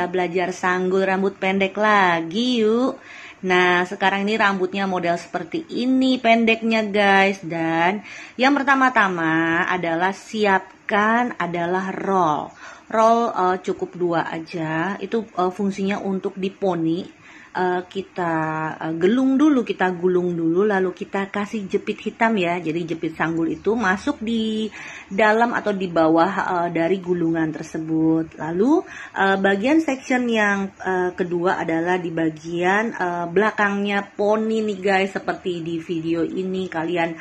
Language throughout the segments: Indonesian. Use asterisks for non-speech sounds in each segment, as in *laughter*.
kita belajar sanggul rambut pendek lagi yuk. Nah, sekarang ini rambutnya model seperti ini pendeknya guys. Dan yang pertama-tama adalah siapkan adalah roll. Roll uh, cukup dua aja. Itu uh, fungsinya untuk diponi Eh, kita eh, gelung dulu, kita gulung dulu, lalu kita kasih jepit hitam ya. Jadi jepit sanggul itu masuk di dalam atau di bawah eh, dari gulungan tersebut. Lalu bagian section yang kedua adalah di bagian belakangnya poni nih guys, seperti di video ini kalian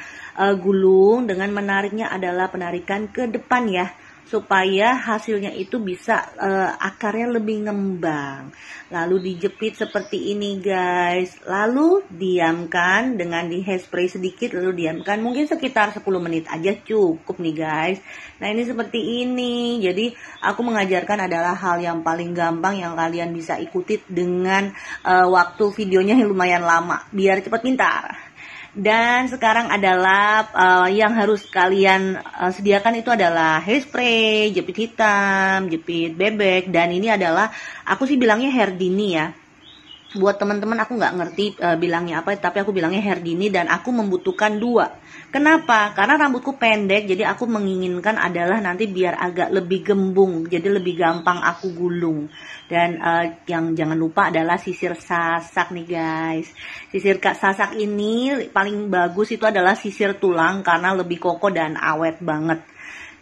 gulung dengan menariknya adalah penarikan ke depan ya supaya hasilnya itu bisa uh, akarnya lebih ngembang. Lalu dijepit seperti ini guys. Lalu diamkan dengan di hairspray sedikit lalu diamkan mungkin sekitar 10 menit aja cukup nih guys. Nah, ini seperti ini. Jadi aku mengajarkan adalah hal yang paling gampang yang kalian bisa ikuti dengan uh, waktu videonya yang lumayan lama biar cepat pintar. Dan sekarang adalah uh, yang harus kalian uh, sediakan itu adalah hairspray, jepit hitam, jepit bebek, dan ini adalah aku sih bilangnya hair dini ya buat teman-teman aku nggak ngerti e, bilangnya apa tapi aku bilangnya Herdini dan aku membutuhkan dua kenapa karena rambutku pendek jadi aku menginginkan adalah nanti biar agak lebih gembung jadi lebih gampang aku gulung dan e, yang jangan lupa adalah sisir sasak nih guys sisir kak sasak ini paling bagus itu adalah sisir tulang karena lebih kokoh dan awet banget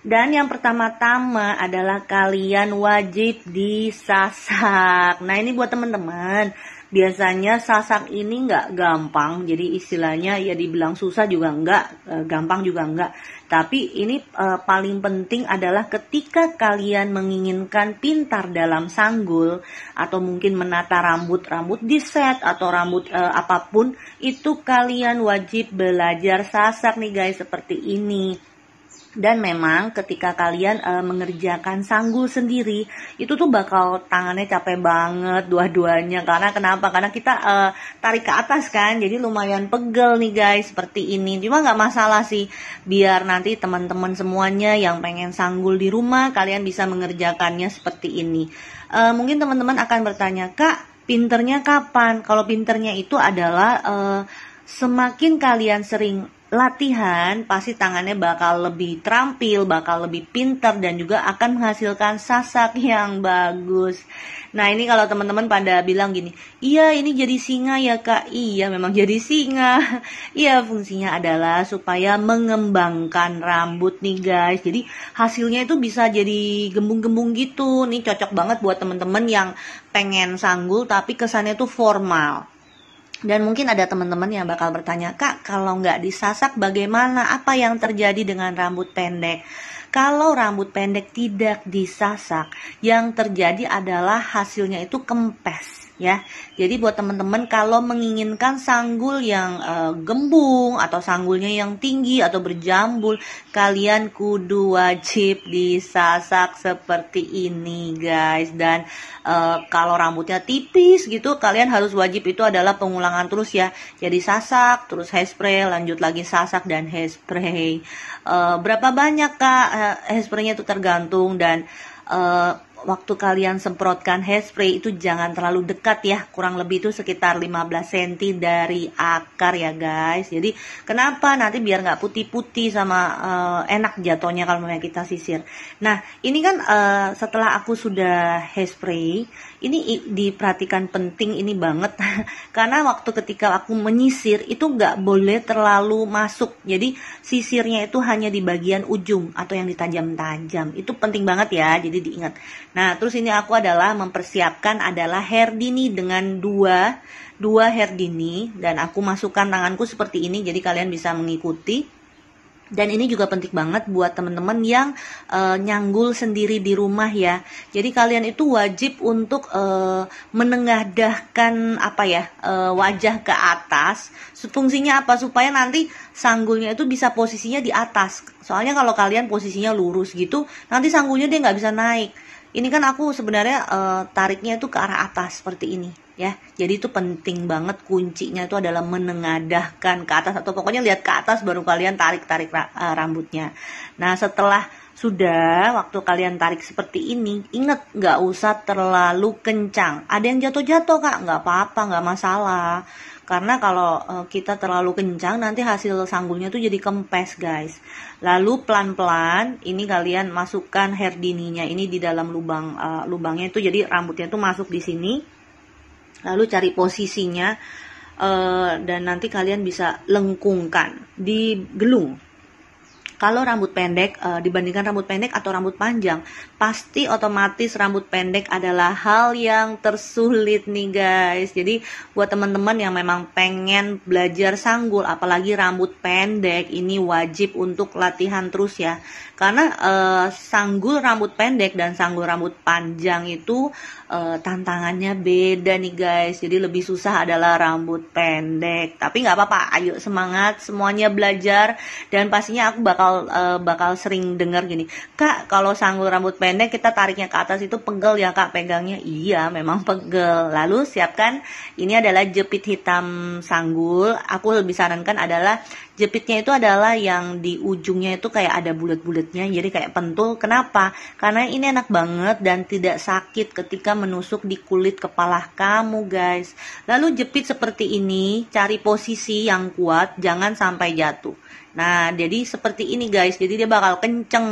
dan yang pertama-tama adalah kalian wajib disasak. Nah, ini buat teman-teman biasanya sasak ini nggak gampang jadi istilahnya ya dibilang susah juga nggak e, gampang juga nggak tapi ini e, paling penting adalah ketika kalian menginginkan pintar dalam sanggul atau mungkin menata rambut rambut di set atau rambut e, apapun itu kalian wajib belajar sasak nih guys seperti ini dan memang ketika kalian uh, mengerjakan sanggul sendiri itu tuh bakal tangannya capek banget dua-duanya karena kenapa karena kita uh, tarik ke atas kan jadi lumayan pegel nih guys seperti ini cuma nggak masalah sih biar nanti teman-teman semuanya yang pengen sanggul di rumah kalian bisa mengerjakannya seperti ini uh, mungkin teman-teman akan bertanya kak pinternya kapan kalau pinternya itu adalah uh, semakin kalian sering latihan pasti tangannya bakal lebih terampil, bakal lebih pintar dan juga akan menghasilkan sasak yang bagus. Nah ini kalau teman-teman pada bilang gini, iya ini jadi singa ya kak, iya memang jadi singa. *laughs* Iya fungsinya adalah supaya mengembangkan rambut nih guys. Jadi hasilnya itu bisa jadi gembung-gembung gitu. Nih cocok banget buat teman-teman yang pengen sanggul tapi kesannya tuh formal. Dan mungkin ada teman-teman yang bakal bertanya, Kak, kalau nggak disasak bagaimana? Apa yang terjadi dengan rambut pendek? Kalau rambut pendek tidak disasak, yang terjadi adalah hasilnya itu kempes ya. Jadi buat teman-teman kalau menginginkan sanggul yang e, gembung atau sanggulnya yang tinggi atau berjambul, kalian kudu wajib disasak seperti ini, guys. Dan e, kalau rambutnya tipis gitu, kalian harus wajib itu adalah pengulangan terus ya. Jadi sasak, terus hairspray, lanjut lagi sasak dan hairspray. E, berapa banyak Kak hairspraynya itu tergantung dan uh, waktu kalian semprotkan hairspray itu jangan terlalu dekat ya kurang lebih itu sekitar 15 cm dari akar ya guys jadi kenapa nanti biar nggak putih-putih sama uh, enak jatuhnya kalau memang kita sisir nah ini kan uh, setelah aku sudah hairspray ini diperhatikan penting ini banget *laughs* karena waktu ketika aku menyisir itu nggak boleh terlalu masuk jadi sisirnya itu hanya di bagian ujung atau yang ditajam-tajam itu penting banget ya jadi diingat Nah, terus ini aku adalah mempersiapkan adalah herdini dengan dua dua herdini dan aku masukkan tanganku seperti ini jadi kalian bisa mengikuti. Dan ini juga penting banget buat teman-teman yang e, nyanggul sendiri di rumah ya. Jadi kalian itu wajib untuk e, menengadahkan apa ya e, wajah ke atas. Fungsinya apa supaya nanti sanggulnya itu bisa posisinya di atas. Soalnya kalau kalian posisinya lurus gitu, nanti sanggulnya dia nggak bisa naik ini kan aku sebenarnya e, tariknya itu ke arah atas seperti ini ya jadi itu penting banget kuncinya itu adalah menengadahkan ke atas atau pokoknya lihat ke atas baru kalian tarik tarik ra, e, rambutnya nah setelah sudah waktu kalian tarik seperti ini inget nggak usah terlalu kencang ada yang jatuh jatuh kak nggak apa apa nggak masalah karena kalau eh, kita terlalu kencang nanti hasil sanggulnya tuh jadi kempes guys lalu pelan-pelan ini kalian masukkan hair herdininya ini di dalam lubang uh, lubangnya itu jadi rambutnya tuh masuk di sini lalu cari posisinya uh, dan nanti kalian bisa lengkungkan di gelung kalau rambut pendek e, dibandingkan rambut pendek atau rambut panjang, pasti otomatis rambut pendek adalah hal yang tersulit nih guys. Jadi buat teman-teman yang memang pengen belajar sanggul, apalagi rambut pendek, ini wajib untuk latihan terus ya. Karena e, sanggul rambut pendek dan sanggul rambut panjang itu e, tantangannya beda nih guys. Jadi lebih susah adalah rambut pendek. Tapi nggak apa-apa, ayo semangat semuanya belajar dan pastinya aku bakal bakal uh, bakal sering dengar gini kak kalau sanggul rambut pendek kita tariknya ke atas itu pegel ya kak pegangnya iya memang pegel lalu siapkan ini adalah jepit hitam sanggul aku lebih sarankan adalah jepitnya itu adalah yang di ujungnya itu kayak ada bulat-bulatnya jadi kayak pentul kenapa karena ini enak banget dan tidak sakit ketika menusuk di kulit kepala kamu guys lalu jepit seperti ini cari posisi yang kuat jangan sampai jatuh Nah, jadi seperti ini guys. Jadi dia bakal kenceng.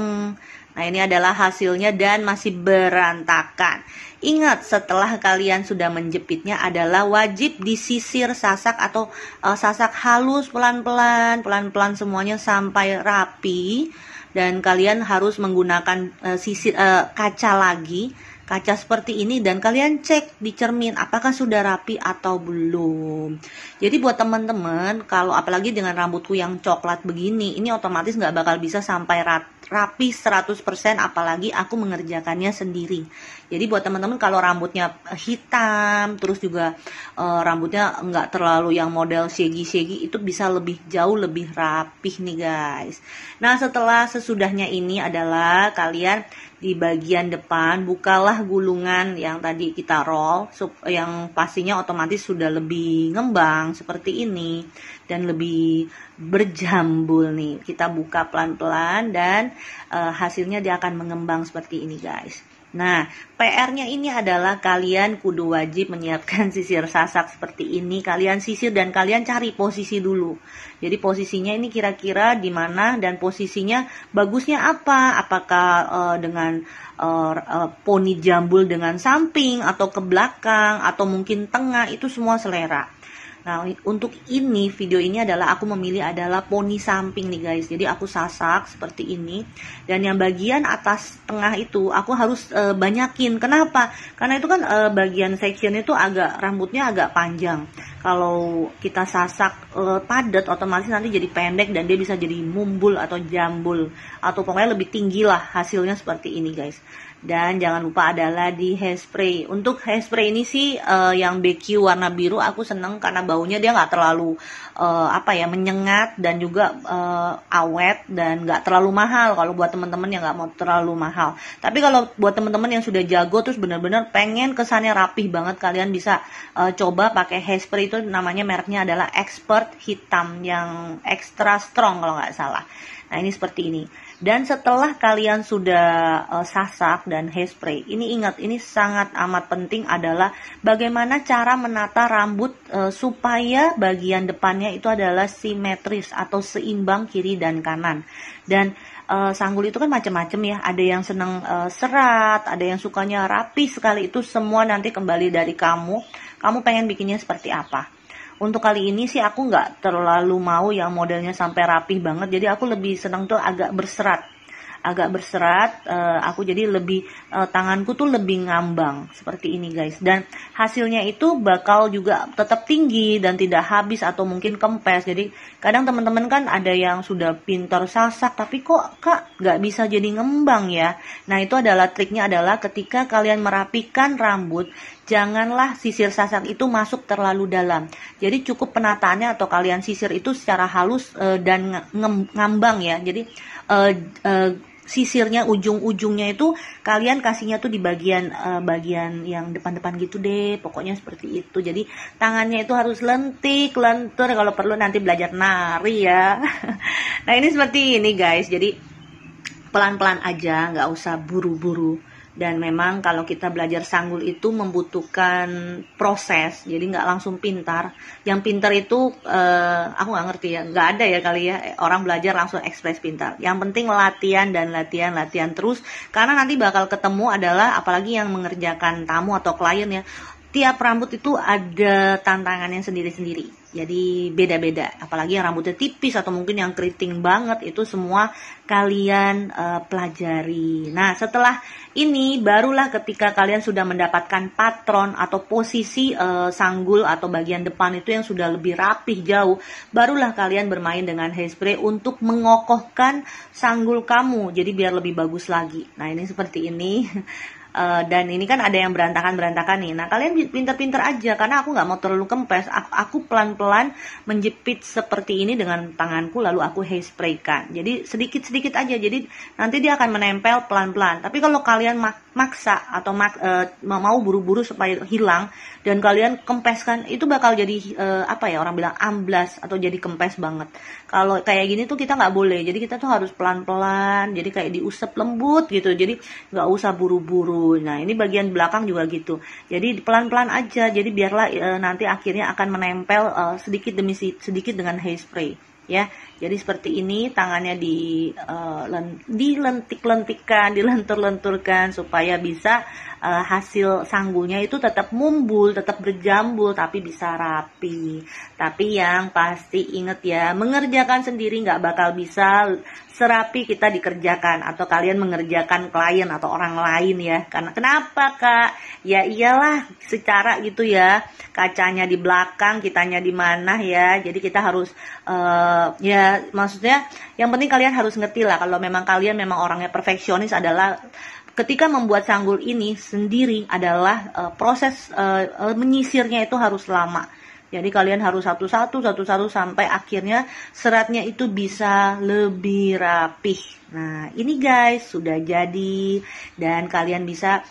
Nah, ini adalah hasilnya dan masih berantakan. Ingat, setelah kalian sudah menjepitnya adalah wajib disisir sasak atau uh, sasak halus pelan-pelan, pelan-pelan semuanya sampai rapi dan kalian harus menggunakan uh, sisir uh, kaca lagi kaca seperti ini dan kalian cek di cermin apakah sudah rapi atau belum. Jadi buat teman-teman kalau apalagi dengan rambutku yang coklat begini, ini otomatis nggak bakal bisa sampai rapi 100% apalagi aku mengerjakannya sendiri. Jadi buat teman-teman kalau rambutnya eh, hitam terus juga e, rambutnya nggak terlalu yang model segi-segi itu bisa lebih jauh lebih rapih nih guys. Nah setelah sesudahnya ini adalah kalian di bagian depan bukalah gulungan yang tadi kita roll yang pastinya otomatis sudah lebih ngembang seperti ini dan lebih berjambul nih kita buka pelan-pelan dan uh, hasilnya dia akan mengembang seperti ini guys Nah, PR-nya ini adalah kalian kudu wajib menyiapkan *laughs* sisir sasak seperti ini. Kalian sisir dan kalian cari posisi dulu. Jadi posisinya ini kira-kira di mana dan posisinya bagusnya apa? Apakah uh, dengan uh, uh, poni jambul dengan samping atau ke belakang atau mungkin tengah itu semua selera. Nah, untuk ini video ini adalah aku memilih adalah poni samping nih guys. Jadi aku sasak seperti ini dan yang bagian atas tengah itu aku harus e, banyakin. Kenapa? Karena itu kan e, bagian section itu agak rambutnya agak panjang. Kalau kita sasak e, padat otomatis nanti jadi pendek dan dia bisa jadi mumbul atau jambul atau pokoknya lebih tinggi lah hasilnya seperti ini guys. Dan jangan lupa adalah di hairspray. Untuk hairspray ini sih uh, yang BQ warna biru aku seneng karena baunya dia nggak terlalu uh, apa ya menyengat dan juga uh, awet dan nggak terlalu mahal kalau buat teman-teman yang nggak mau terlalu mahal. Tapi kalau buat teman-teman yang sudah jago terus bener-bener pengen kesannya rapih banget kalian bisa uh, coba pakai hairspray itu namanya mereknya adalah Expert Hitam yang extra strong kalau nggak salah. Nah ini seperti ini. Dan setelah kalian sudah eh, sasak dan hairspray, ini ingat ini sangat amat penting adalah bagaimana cara menata rambut eh, supaya bagian depannya itu adalah simetris atau seimbang kiri dan kanan. Dan eh, sanggul itu kan macam-macam ya, ada yang senang serat, ada yang sukanya rapi sekali itu semua nanti kembali dari kamu. Kamu pengen bikinnya seperti apa? untuk kali ini sih aku nggak terlalu mau yang modelnya sampai rapih banget jadi aku lebih senang tuh agak berserat agak berserat uh, aku jadi lebih uh, tanganku tuh lebih ngambang seperti ini guys dan hasilnya itu bakal juga tetap tinggi dan tidak habis atau mungkin kempes jadi kadang teman-teman kan ada yang sudah pintar sasak tapi kok kak nggak bisa jadi ngembang ya nah itu adalah triknya adalah ketika kalian merapikan rambut janganlah sisir sasak itu masuk terlalu dalam. Jadi cukup penataannya atau kalian sisir itu secara halus e, dan ngambang ya. Jadi e, e, sisirnya ujung-ujungnya itu kalian kasihnya tuh di bagian e, bagian yang depan-depan gitu deh pokoknya seperti itu jadi tangannya itu harus lentik lentur kalau perlu nanti belajar nari ya *laughs* nah ini seperti ini guys jadi pelan-pelan aja nggak usah buru-buru dan memang kalau kita belajar sanggul itu membutuhkan proses jadi nggak langsung pintar yang pintar itu eh, aku nggak ngerti ya nggak ada ya kali ya orang belajar langsung ekspres pintar yang penting latihan dan latihan latihan terus karena nanti bakal ketemu adalah apalagi yang mengerjakan tamu atau klien ya tiap rambut itu ada tantangannya sendiri-sendiri. Jadi beda-beda, apalagi yang rambutnya tipis atau mungkin yang keriting banget itu semua kalian uh, pelajari. Nah, setelah ini barulah ketika kalian sudah mendapatkan patron atau posisi uh, sanggul atau bagian depan itu yang sudah lebih rapih jauh, barulah kalian bermain dengan hairspray untuk mengokohkan sanggul kamu. Jadi biar lebih bagus lagi. Nah, ini seperti ini. *laughs* uh, dan ini kan ada yang berantakan berantakan nih nah kalian pinter-pinter aja karena aku nggak mau terlalu kempes aku pelan-pelan menjepit seperti ini dengan tanganku lalu aku hairspray kan jadi sedikit-sedikit aja jadi nanti dia akan menempel pelan-pelan tapi kalau kalian mak maksa atau mak, e, mau buru-buru supaya hilang dan kalian kempeskan itu bakal jadi e, apa ya orang bilang amblas atau jadi kempes banget kalau kayak gini tuh kita nggak boleh jadi kita tuh harus pelan-pelan jadi kayak diusap lembut gitu jadi nggak usah buru-buru nah ini bagian belakang juga gitu jadi pelan-pelan aja jadi biarlah e, nanti akhirnya akan menempel e, sedikit demi sedikit dengan hairspray ya jadi seperti ini tangannya di uh, dilentik-lentikkan, dilentur-lenturkan supaya bisa uh, hasil sanggulnya itu tetap mumbul, tetap berjambul tapi bisa rapi. Tapi yang pasti inget ya, mengerjakan sendiri nggak bakal bisa serapi kita dikerjakan atau kalian mengerjakan klien atau orang lain ya. Karena kenapa kak? Ya iyalah secara gitu ya kacanya di belakang, kitanya di mana ya. Jadi kita harus uh, ya maksudnya yang penting kalian harus ngerti lah kalau memang kalian memang orangnya perfeksionis adalah ketika membuat sanggul ini sendiri adalah uh, proses uh, menyisirnya itu harus lama. Jadi kalian harus satu-satu, satu-satu sampai akhirnya seratnya itu bisa lebih rapih. Nah ini guys sudah jadi dan kalian bisa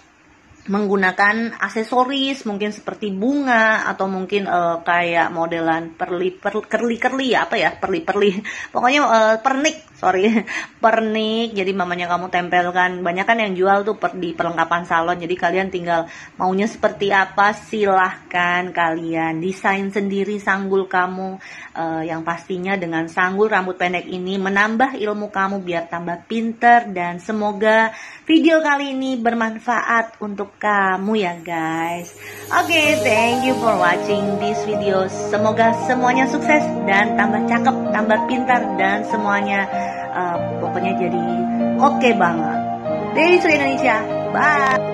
menggunakan aksesoris mungkin seperti bunga atau mungkin uh, kayak modelan perli per, kerli kerli ya apa ya perli perli *laughs* pokoknya uh, pernik sorry *laughs* pernik jadi mamanya kamu tempelkan banyak kan yang jual tuh per, di perlengkapan salon jadi kalian tinggal maunya seperti apa silahkan kalian desain sendiri sanggul kamu uh, yang pastinya dengan sanggul rambut pendek ini menambah ilmu kamu biar tambah pinter dan semoga video kali ini bermanfaat untuk kamu ya guys Oke okay, thank you for watching this video Semoga semuanya sukses dan tambah cakep, tambah pintar dan semuanya uh, pokoknya jadi oke okay banget Dari Indonesia, bye